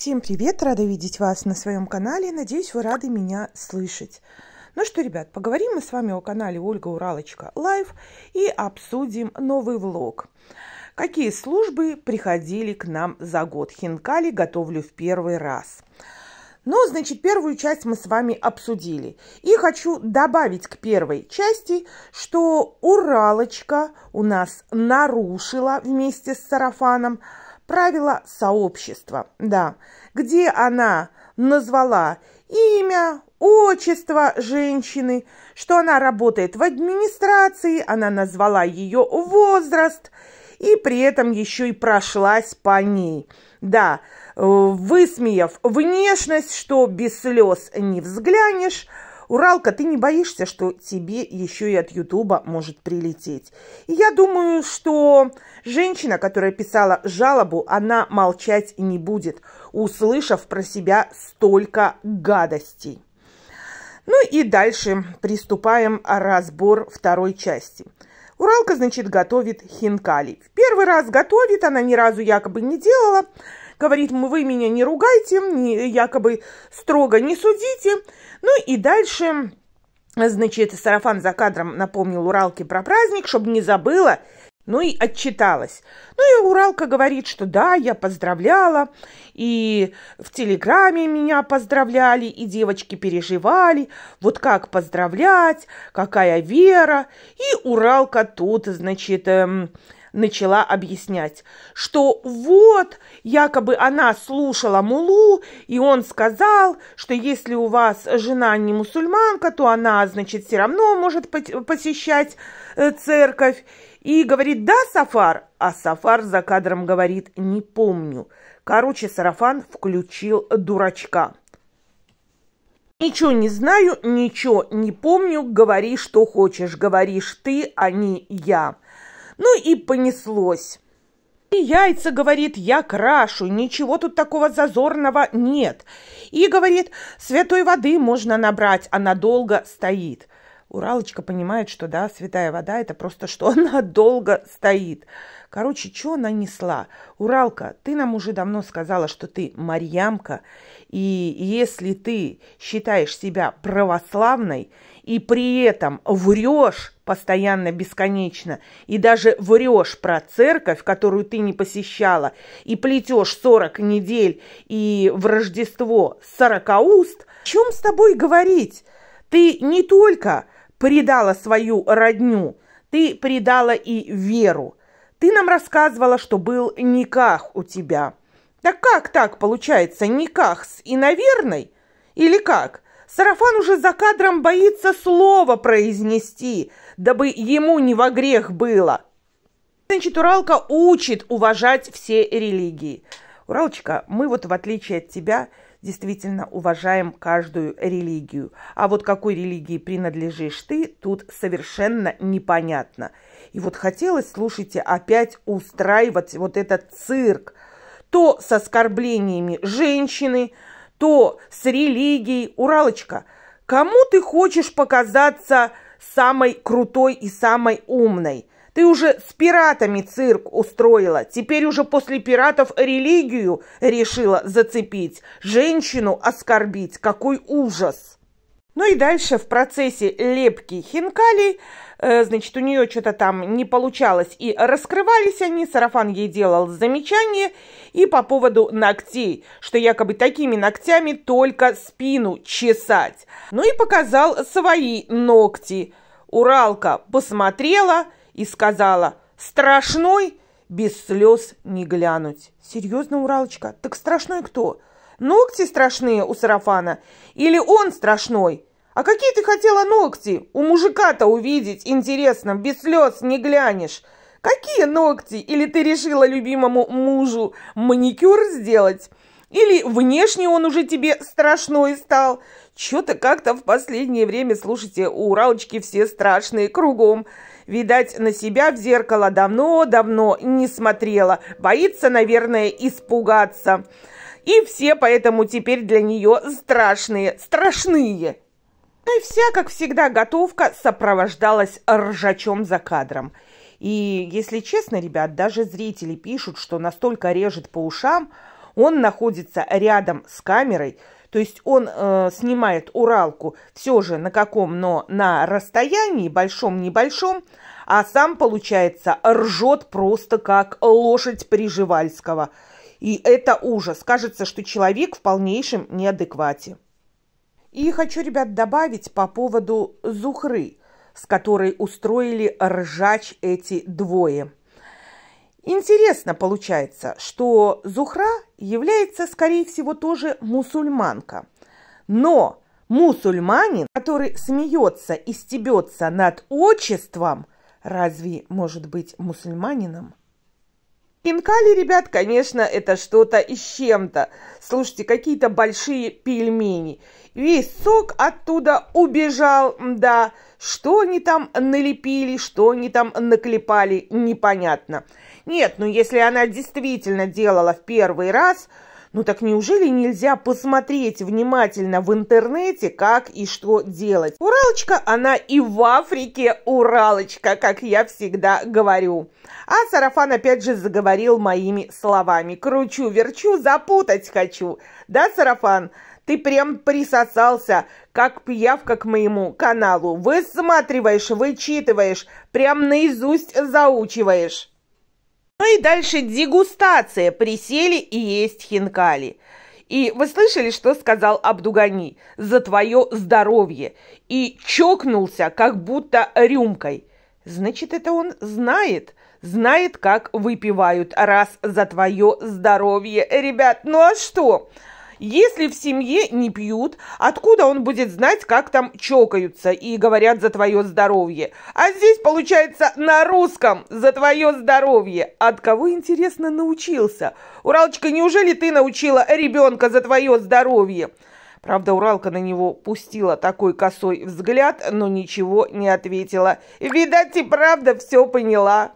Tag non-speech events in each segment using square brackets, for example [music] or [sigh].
Всем привет! Рада видеть вас на своем канале. Надеюсь, вы рады меня слышать. Ну что, ребят, поговорим мы с вами о канале Ольга Уралочка Лайв и обсудим новый влог. Какие службы приходили к нам за год? Хинкали готовлю в первый раз. Ну, значит, первую часть мы с вами обсудили. И хочу добавить к первой части, что Уралочка у нас нарушила вместе с сарафаном – правила сообщества, да, где она назвала имя, отчество женщины, что она работает в администрации, она назвала ее возраст и при этом еще и прошлась по ней. Да, э, высмеяв внешность, что без слез не взглянешь, Уралка, ты не боишься, что тебе еще и от Ютуба может прилететь? И я думаю, что женщина, которая писала жалобу, она молчать не будет, услышав про себя столько гадостей. Ну и дальше приступаем разбор второй части. Уралка, значит, готовит хинкали. В первый раз готовит, она ни разу якобы не делала, говорит, вы меня не ругайте, не, якобы строго не судите. Ну и дальше, значит, сарафан за кадром напомнил Уралке про праздник, чтобы не забыла, ну и отчиталась. Ну и Уралка говорит, что да, я поздравляла, и в Телеграме меня поздравляли, и девочки переживали, вот как поздравлять, какая вера. И Уралка тут, значит, эм, начала объяснять, что вот, якобы она слушала Мулу, и он сказал, что если у вас жена не мусульманка, то она, значит, все равно может посещать э, церковь. И говорит, да, Сафар? А Сафар за кадром говорит, не помню. Короче, Сарафан включил дурачка. Ничего не знаю, ничего не помню, говори, что хочешь, говоришь ты, а не я. Ну и понеслось. И яйца, говорит, я крашу, ничего тут такого зазорного нет. И, говорит, святой воды можно набрать, она долго стоит. Уралочка понимает, что да, святая вода это просто, что [laughs] она долго стоит. Короче, что она несла? Уралка, ты нам уже давно сказала, что ты марьямка, и если ты считаешь себя православной и при этом врешь постоянно, бесконечно, и даже врешь про церковь, которую ты не посещала, и плетешь 40 недель и в Рождество 40 уст, о чем с тобой говорить? Ты не только предала свою родню, ты предала и веру. Ты нам рассказывала, что был никах у тебя. Так как так получается, никах с иноверной? Или как? Сарафан уже за кадром боится слова произнести, дабы ему не во грех было. Значит, Уралка учит уважать все религии. Уралочка, мы вот в отличие от тебя действительно уважаем каждую религию. А вот какой религии принадлежишь ты, тут совершенно непонятно. И вот хотелось, слушайте, опять устраивать вот этот цирк. То с оскорблениями женщины – то с религией. Уралочка, кому ты хочешь показаться самой крутой и самой умной? Ты уже с пиратами цирк устроила. Теперь уже после пиратов религию решила зацепить. Женщину оскорбить. Какой ужас!» Ну и дальше в процессе лепки хинкалей, э, значит, у нее что-то там не получалось, и раскрывались они, сарафан ей делал замечание, и по поводу ногтей, что якобы такими ногтями только спину чесать. Ну и показал свои ногти. Уралка посмотрела и сказала, страшной, без слез не глянуть. Серьезно, Уралочка, так страшной кто? Ногти страшные у сарафана или он страшной? А какие ты хотела ногти? У мужика-то увидеть, интересно, без слез не глянешь. Какие ногти? Или ты решила любимому мужу маникюр сделать? Или внешне он уже тебе страшной стал? Чё-то как-то в последнее время, слушайте, у Уралочки все страшные кругом. Видать, на себя в зеркало давно-давно не смотрела. Боится, наверное, испугаться. И все поэтому теперь для нее страшные, страшные. Ну и вся, как всегда, готовка сопровождалась ржачом за кадром. И, если честно, ребят, даже зрители пишут, что настолько режет по ушам, он находится рядом с камерой, то есть он э, снимает Уралку все же на каком, но на расстоянии, большом-небольшом, а сам, получается, ржет просто как лошадь Приживальского. И это ужас. Кажется, что человек в полнейшем неадеквате. И хочу, ребят, добавить по поводу Зухры, с которой устроили ржач эти двое. Интересно получается, что Зухра является, скорее всего, тоже мусульманка. Но мусульманин, который смеется и стебется над отчеством, разве может быть мусульманином? Хинкали, ребят, конечно, это что-то из чем-то. Слушайте, какие-то большие пельмени. Весь сок оттуда убежал, да. Что они там налепили, что они там наклепали, непонятно. Нет, ну если она действительно делала в первый раз – ну так неужели нельзя посмотреть внимательно в интернете, как и что делать? Уралочка, она и в Африке уралочка, как я всегда говорю. А сарафан опять же заговорил моими словами. Кручу, верчу, запутать хочу. Да, сарафан? Ты прям присосался, как пиявка к моему каналу. Высматриваешь, вычитываешь, прям наизусть заучиваешь. Ну и дальше дегустация. Присели и есть хинкали. И вы слышали, что сказал Абдугани? «За твое здоровье!» И чокнулся, как будто рюмкой. Значит, это он знает. Знает, как выпивают раз за твое здоровье. Ребят, ну а что? Если в семье не пьют, откуда он будет знать, как там чокаются и говорят за твое здоровье? А здесь получается на русском за твое здоровье. От кого, интересно, научился? Уралочка, неужели ты научила ребенка за твое здоровье? Правда, Уралка на него пустила такой косой взгляд, но ничего не ответила. Видать, и правда все поняла.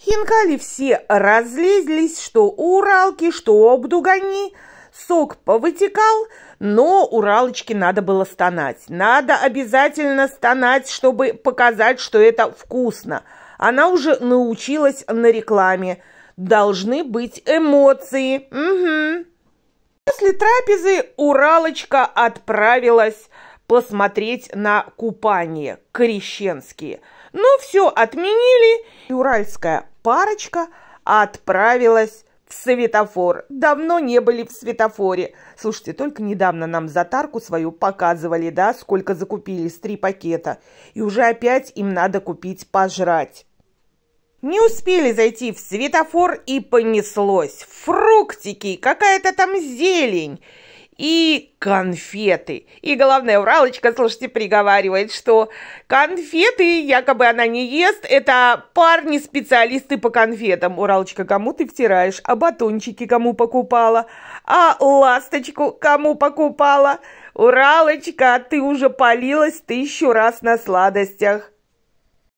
Хинкали все разлезлись, что у Уралки, что у Абдугани – Сок повытекал, но Уралочке надо было стонать. Надо обязательно стонать, чтобы показать, что это вкусно. Она уже научилась на рекламе. Должны быть эмоции. Угу. После трапезы Уралочка отправилась посмотреть на купание крещенские. Но все отменили, и уральская парочка отправилась светофор. Давно не были в светофоре. Слушайте, только недавно нам затарку свою показывали, да, сколько закупились три пакета. И уже опять им надо купить пожрать. Не успели зайти в светофор и понеслось. Фруктики, какая-то там зелень и конфеты. И главное, Уралочка, слушайте, приговаривает, что конфеты якобы она не ест, это парни-специалисты по конфетам. Уралочка, кому ты втираешь? А батончики кому покупала? А ласточку кому покупала? Уралочка, ты уже полилась тысячу раз на сладостях.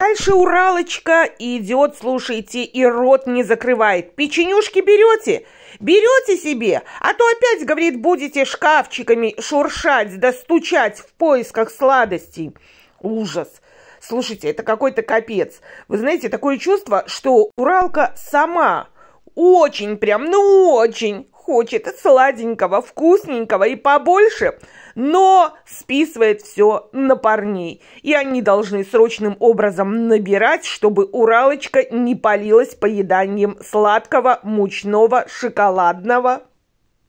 Дальше Уралочка идет, слушайте, и рот не закрывает. Печенюшки берете? Берете себе, а то опять, говорит, будете шкафчиками шуршать, да стучать в поисках сладостей. Ужас. Слушайте, это какой-то капец. Вы знаете, такое чувство, что Уралка сама очень прям, ну очень хочет сладенького, вкусненького и побольше – но списывает все на парней. И они должны срочным образом набирать, чтобы Уралочка не палилась поеданием сладкого, мучного, шоколадного.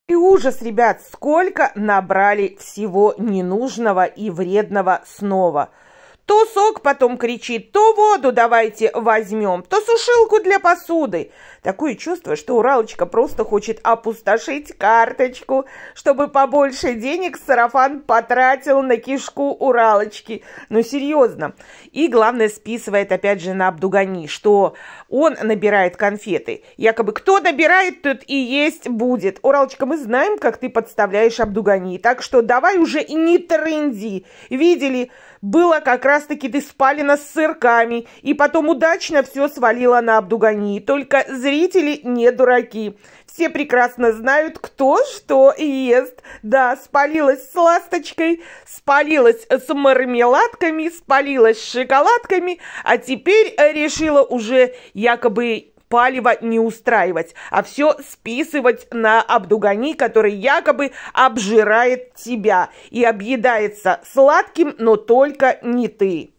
И ужас, ребят, сколько набрали всего ненужного и вредного снова – то сок потом кричит, то воду давайте возьмем, то сушилку для посуды. Такое чувство, что Уралочка просто хочет опустошить карточку, чтобы побольше денег сарафан потратил на кишку Уралочки. Ну, серьезно. И главное, списывает опять же на Абдугани, что он набирает конфеты. Якобы кто набирает, тот и есть будет. Уралочка, мы знаем, как ты подставляешь Абдугани, так что давай уже и не тренди. Видели, было как раз раз-таки ты спалена с сырками, и потом удачно все свалила на Абдугани. Только зрители не дураки. Все прекрасно знают, кто что ест. Да, спалилась с ласточкой, спалилась с мармеладками, спалилась с шоколадками, а теперь решила уже якобы палево не устраивать, а все списывать на Абдугани, который якобы обжирает тебя и объедается сладким, но только не ты.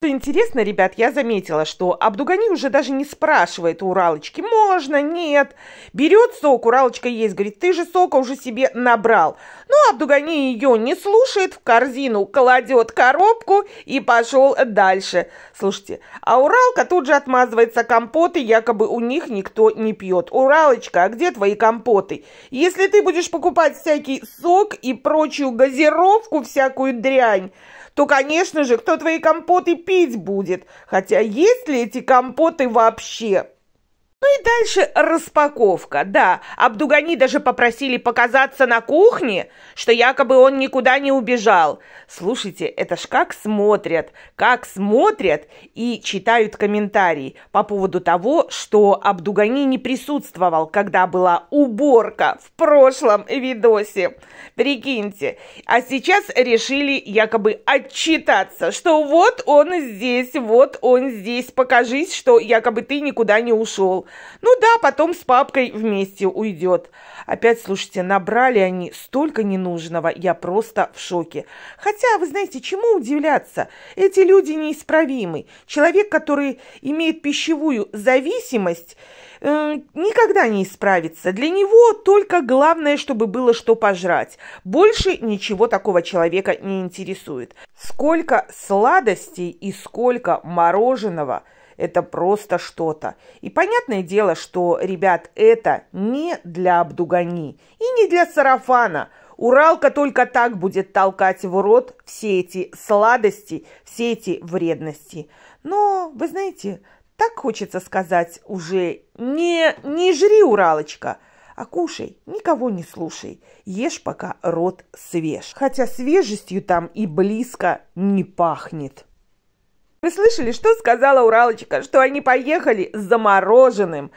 Интересно, ребят, я заметила, что Абдугани уже даже не спрашивает у Уралочки, можно, нет. Берет сок, Уралочка есть, говорит, ты же сока уже себе набрал. Но Абдугани ее не слушает, в корзину кладет коробку и пошел дальше. Слушайте, а Уралка тут же отмазывается компоты, якобы у них никто не пьет. Уралочка, а где твои компоты? Если ты будешь покупать всякий сок и прочую газировку, всякую дрянь, то, конечно же, кто твои компоты пить будет? Хотя есть ли эти компоты вообще? Ну и дальше распаковка. Да, Абдугани даже попросили показаться на кухне, что якобы он никуда не убежал. Слушайте, это ж как смотрят, как смотрят и читают комментарии по поводу того, что Абдугани не присутствовал, когда была уборка в прошлом видосе. Прикиньте. А сейчас решили якобы отчитаться, что вот он здесь, вот он здесь, покажись, что якобы ты никуда не ушел. Ну да, потом с папкой вместе уйдет. Опять, слушайте, набрали они столько ненужного, я просто в шоке. Хотя, вы знаете, чему удивляться? Эти люди неисправимы. Человек, который имеет пищевую зависимость, э, никогда не исправится. Для него только главное, чтобы было что пожрать. Больше ничего такого человека не интересует. Сколько сладостей и сколько мороженого – это просто что-то. И понятное дело, что, ребят, это не для обдугани и не для сарафана. Уралка только так будет толкать в рот все эти сладости, все эти вредности. Но, вы знаете, так хочется сказать уже не, не жри, Уралочка, а кушай, никого не слушай, ешь пока рот свеж. Хотя свежестью там и близко не пахнет. Вы слышали, что сказала Уралочка, что они поехали с замороженным?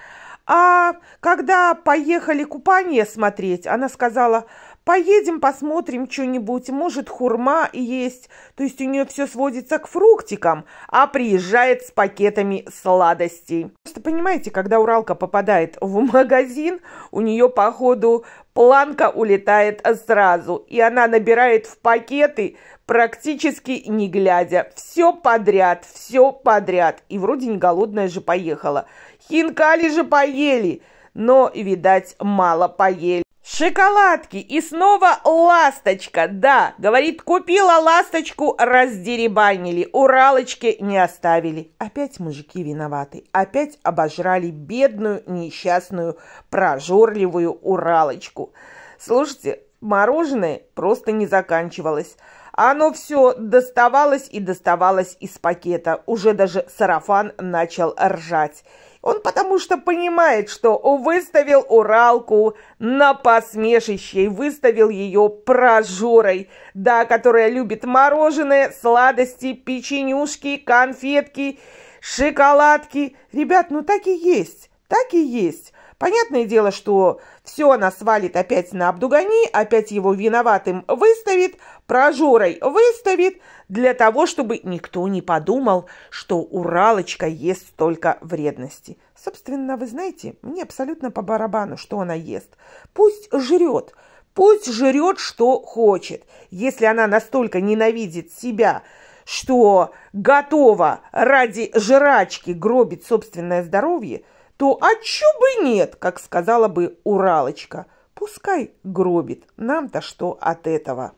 А когда поехали купание смотреть, она сказала, поедем посмотрим что-нибудь, может, хурма есть. То есть у нее все сводится к фруктикам, а приезжает с пакетами сладостей. Просто понимаете, когда Уралка попадает в магазин, у нее, походу, планка улетает сразу, и она набирает в пакеты практически не глядя. Все подряд, все подряд. И вроде не голодная же поехала. Хинкали же поели, но, видать, мало поели. Шоколадки и снова ласточка, да, говорит, купила ласточку, раздеребанили, уралочки не оставили. Опять мужики виноваты, опять обожрали бедную, несчастную, прожорливую уралочку. Слушайте, мороженое просто не заканчивалось. Оно все доставалось и доставалось из пакета. Уже даже сарафан начал ржать. Он потому что понимает, что выставил Уралку на посмешище и выставил ее прожорой, да, которая любит мороженое, сладости, печенюшки, конфетки, шоколадки. Ребят, ну так и есть, так и есть. Понятное дело, что все она свалит опять на Абдугани, опять его виноватым выставит, прожорой выставит для того, чтобы никто не подумал, что Уралочка ест столько вредности. Собственно, вы знаете, мне абсолютно по барабану, что она ест. Пусть жрет, пусть жрет, что хочет. Если она настолько ненавидит себя, что готова ради жрачки гробить собственное здоровье, то а чё бы нет, как сказала бы Уралочка. Пускай гробит, нам-то что от этого?»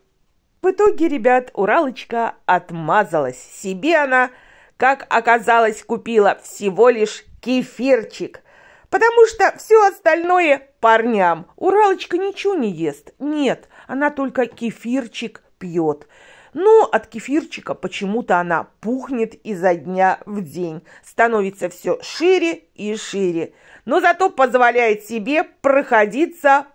В итоге, ребят, Уралочка отмазалась. Себе она, как оказалось, купила всего лишь кефирчик, потому что все остальное парням. Уралочка ничего не ест, нет, она только кефирчик пьет. Но ну, от кефирчика почему-то она пухнет изо дня в день, становится все шире и шире, но зато позволяет себе проходиться